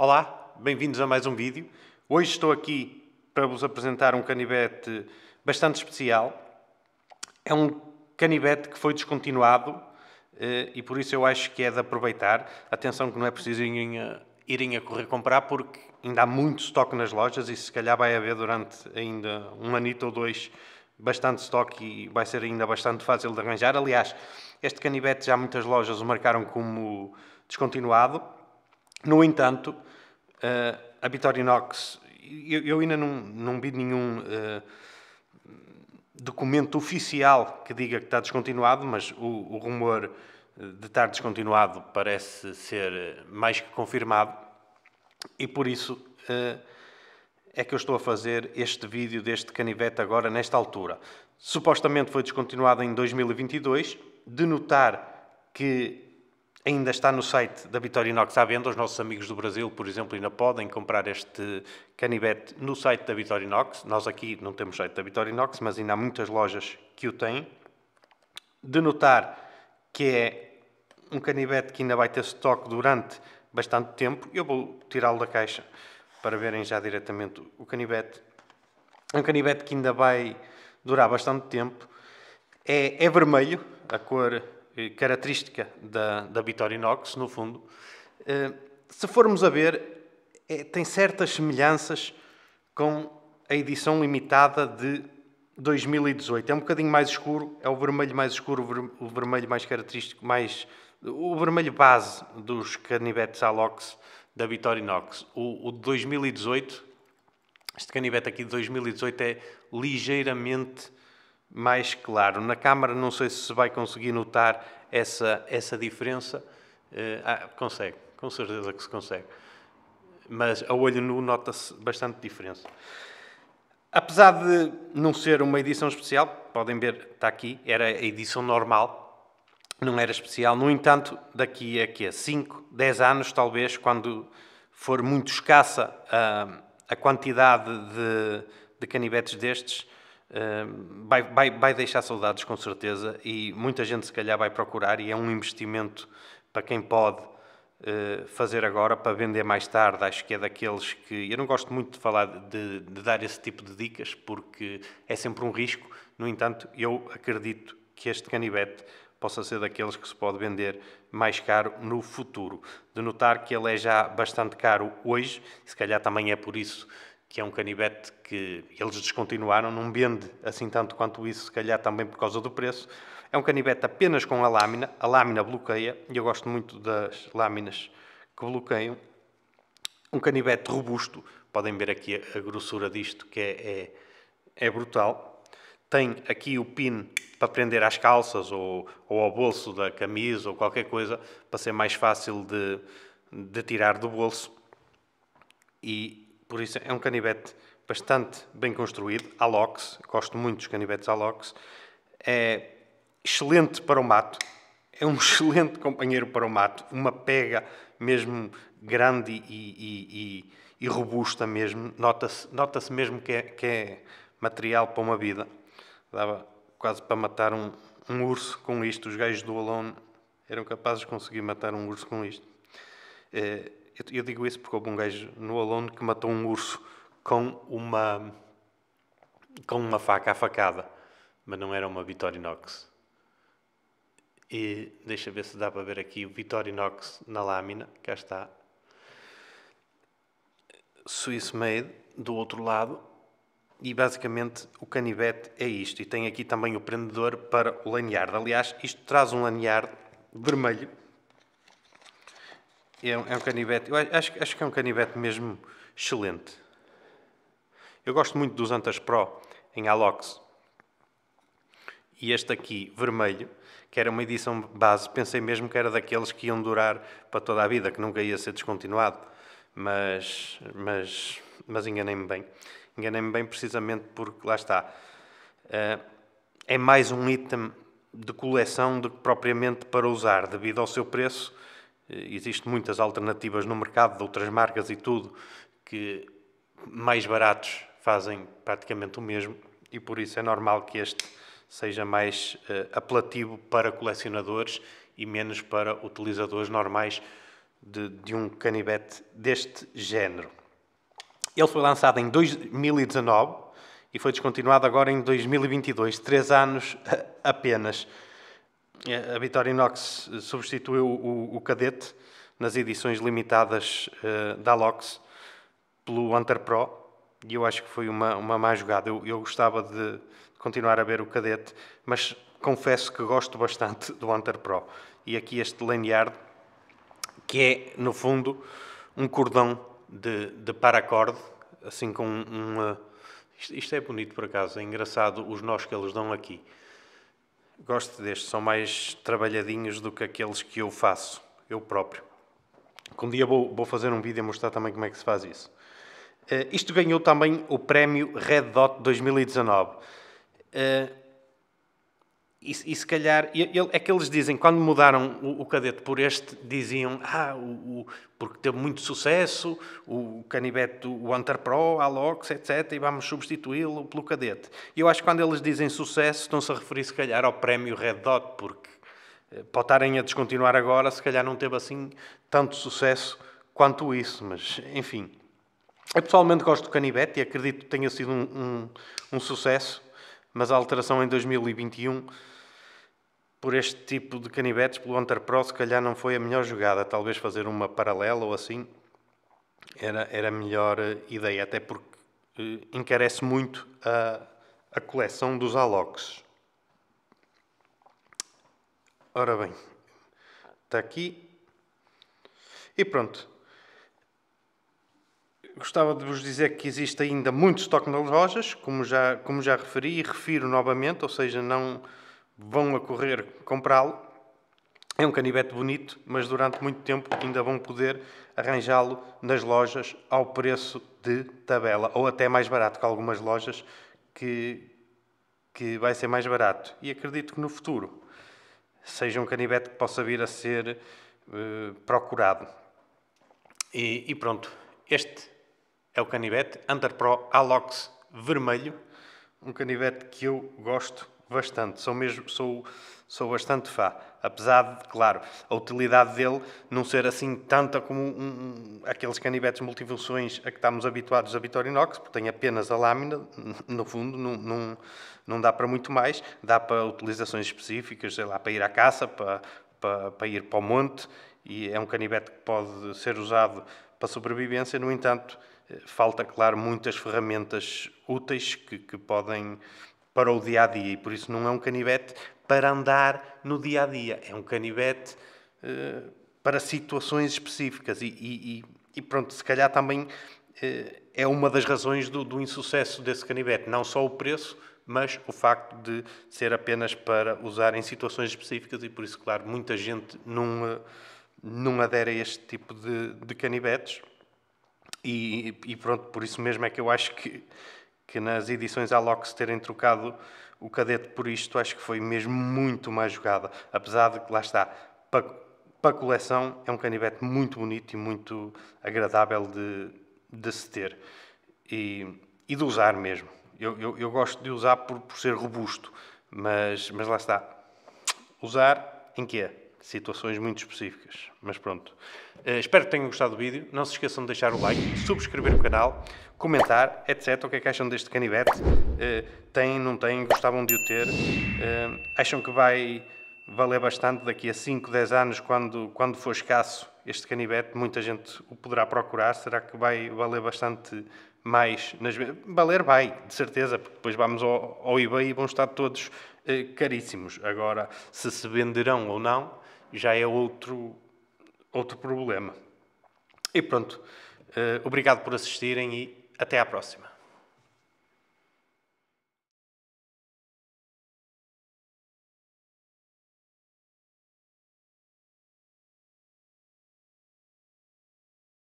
Olá, bem-vindos a mais um vídeo. Hoje estou aqui para vos apresentar um canivete bastante especial. É um canivete que foi descontinuado eh, e por isso eu acho que é de aproveitar. Atenção que não é preciso irem a correr comprar porque ainda há muito estoque nas lojas e se calhar vai haver durante ainda um anito ou dois bastante estoque e vai ser ainda bastante fácil de arranjar. Aliás, este canivete já muitas lojas o marcaram como descontinuado. No entanto, Uh, ah, a Vitorinox, eu, eu ainda não, não vi nenhum uh, documento oficial que diga que está descontinuado, mas o, o rumor de estar descontinuado parece ser mais que confirmado e por isso uh, é que eu estou a fazer este vídeo deste canivete agora, nesta altura. Supostamente foi descontinuado em 2022, de notar que ainda está no site da Vitória Inox à venda. Os nossos amigos do Brasil, por exemplo, ainda podem comprar este canivete no site da Vitória Inox. Nós aqui não temos site da Vitória Inox, mas ainda há muitas lojas que o têm. De notar que é um canivete que ainda vai ter estoque durante bastante tempo. Eu vou tirá-lo da caixa para verem já diretamente o canivete. É um canivete que ainda vai durar bastante tempo. É, é vermelho, a cor eh, característica da, da Inox, no fundo, eh, se formos a ver, é, tem certas semelhanças com a edição limitada de 2018. É um bocadinho mais escuro, é o vermelho mais escuro, o vermelho mais característico, mais o vermelho base dos canivetes Alox da Vitorinox. O, o de 2018, este canivete aqui de 2018 é ligeiramente mais claro. Na Câmara, não sei se se vai conseguir notar essa, essa diferença. Eh, ah, consegue, com certeza que se consegue. Mas a olho nu nota-se bastante diferença. Apesar de não ser uma edição especial, podem ver, está aqui, era a edição normal, não era especial. No entanto, daqui a quê? 5, 10 anos, talvez, quando for muito escassa a, ah, a quantidade de, de canivetes destes, vai, vai, vai deixar saudades com certeza e muita gente se calhar vai procurar e é um investimento para quem pode eh, fazer agora para vender mais tarde. Acho que é daqueles que. Eu não gosto muito de falar de, de, dar esse tipo de dicas porque é sempre um risco. No entanto, eu acredito que este canivete possa ser daqueles que se pode vender mais caro no futuro. De notar que ele é já bastante caro hoje, se calhar também é por isso que é um canivete que eles descontinuaram, não vende assim tanto quanto isso, se calhar também por causa do preço. É um canivete apenas com a lâmina, a lâmina bloqueia, e eu gosto muito das lâminas que bloqueiam. Um canivete robusto, podem ver aqui a grossura disto, que é, é, é brutal. Tem aqui o pin para prender às calças ou, ou ao bolso da camisa ou qualquer coisa, para ser mais fácil de, de tirar do bolso. E por isso é um canivete bastante bem construído, alox, gosto muito dos canivetes alox. É excelente para o mato, é um excelente companheiro para o mato, uma pega mesmo grande e, e, e, e robusta mesmo. Nota-se nota -se mesmo que é, que é material para uma vida. Dava quase para matar um, um urso com isto. Os gajos do Alone eram capazes de conseguir matar um urso com isto. É, eu, digo isso porque houve um gajo no aluno que matou um urso com uma, com uma faca afacada, mas não era uma Victorinox. E deixa ver se dá para ver aqui o Victorinox na lâmina, cá está. Swiss Made do outro lado. E basicamente o canivete é isto. E tem aqui também o prendedor para o lanyard. Aliás, isto traz um lanyard vermelho é, é um canivete, eu acho, acho que é um canivete mesmo excelente. Eu gosto muito dos Antas Pro em Alox. E este aqui, vermelho, que era uma edição base, pensei mesmo que era daqueles que iam durar para toda a vida, que nunca ia ser descontinuado. Mas, mas, mas enganei-me bem. Enganei-me bem precisamente porque, lá está, eh, é mais um item de coleção do que propriamente para usar, devido ao seu preço eh, Existem muitas alternativas no mercado de outras marcas e tudo que mais baratos fazem praticamente o mesmo e por isso é normal que este seja mais uh, apelativo para colecionadores e menos para utilizadores normais de, de um canivete deste género. Ele foi lançado em 2019 e foi descontinuado agora em 2022, três anos eh, apenas. É, a Vitória Inox substituiu o, o Cadete nas edições limitadas uh, da Lox pelo Hunter Pro e eu acho que foi uma, uma má jogada. Eu, eu gostava de continuar a ver o Cadete, mas confesso que gosto bastante do Hunter Pro. E aqui este lanyard, que é, no fundo, um cordão de, de paracorde, assim com um... Uh, isto, isto é bonito, por acaso. É engraçado os nós que eles dão aqui. Gosto destes, são mais trabalhadinhos do que aqueles que eu faço, eu próprio. um dia vou, vou, fazer um vídeo e mostrar também como é que se faz isso. Uh, isto ganhou também o prémio Red Dot 2019. Uh, e, e se calhar, ele, é que eles dizem, quando mudaram o, o cadete por este, diziam, ah, o, o, porque teve muito sucesso, o canivete o Hunter Pro, a Lox, etc., e vamos substituí-lo pelo cadete. E eu acho que quando eles dizem sucesso, estão-se a referir, se calhar, ao prémio Red Dot, porque eh, para estarem a descontinuar agora, se calhar não teve assim tanto sucesso quanto isso, mas enfim. Eu pessoalmente gosto do Canibete e acredito que tenha sido um, um, um sucesso mas a alteração em 2021 por este tipo de canivetes pelo Pro se calhar não foi a melhor jogada. Talvez fazer uma paralela ou assim era, era a melhor eh, ideia, até porque eh, encarece muito a, a coleção dos Alox. Ora bem, está aqui. E pronto, Gostava de vos dizer que existe ainda muito estoque nas lojas, como já, como já referi e refiro novamente, ou seja, não vão a correr comprá-lo. É um canivete bonito, mas durante muito tempo ainda vão poder arranjá-lo nas lojas ao preço de tabela, ou até mais barato que algumas lojas, que, que vai ser mais barato. E acredito que no futuro seja um canivete que possa vir a ser eh, procurado. E, e pronto, este é o canivete Underpro Alox vermelho, um canivete que eu gosto bastante, sou mesmo sou, sou bastante fã, apesar de, claro, a utilidade dele não ser assim tanta como um, aqueles canivetes multifunções a que estamos habituados a Victorinox, porque tem apenas a lâmina, no fundo, não, não, não dá para muito mais, dá para utilizações específicas, sei lá, para ir à caça, para, para, para ir para o monte, e é um canivete que pode ser usado para sobrevivência, no entanto, falta, claro, muitas ferramentas úteis que, que podem para o dia a dia e por isso não é um canivete para andar no dia a dia, é um canivete eh, para situações específicas e, e, e, pronto, se calhar também eh, é uma das razões do, do insucesso desse canivete, não só o preço, mas o facto de ser apenas para usar em situações específicas e por isso, claro, muita gente não, eh, não adere a este tipo de, de canivetes. E, e, pronto, por isso mesmo é que eu acho que, que nas edições Alox terem trocado o cadete por isto, acho que foi mesmo muito mais jogada. Apesar de que, lá está, para, para a coleção é um canivete muito bonito e muito agradável de, de se ter. E, e de usar mesmo. Eu, eu, eu gosto de usar por, por ser robusto, mas, mas lá está. Usar em quê? situações muito específicas. Mas pronto. Uh, espero que tenham gostado do vídeo. Não se esqueçam de deixar o like, subscrever o canal, comentar, etc. O que é que acham deste canivete? Uh, têm, não têm, gostavam de o ter? Uh, acham que vai valer bastante daqui a 5, 10 anos, quando, quando for escasso este canivete? Muita gente o poderá procurar. Será que vai valer bastante mais? Nas... Valer vai, de certeza, porque depois vamos ao, ao eBay e vão estar todos caríssimos. Agora, se se venderão ou não, já é outro, outro problema. E pronto, eh, obrigado por assistirem e até à próxima.